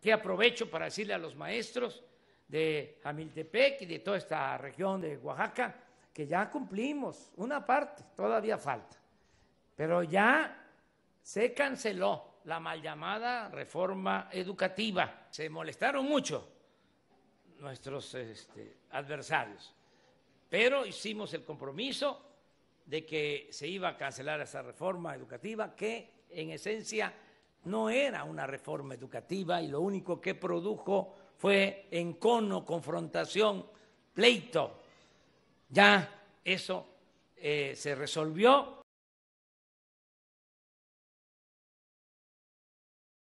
Que aprovecho para decirle a los maestros de Jamiltepec y de toda esta región de Oaxaca que ya cumplimos una parte, todavía falta, pero ya se canceló la mal llamada reforma educativa. Se molestaron mucho nuestros este, adversarios, pero hicimos el compromiso de que se iba a cancelar esa reforma educativa que en esencia no era una reforma educativa y lo único que produjo fue encono, confrontación, pleito. Ya eso eh, se resolvió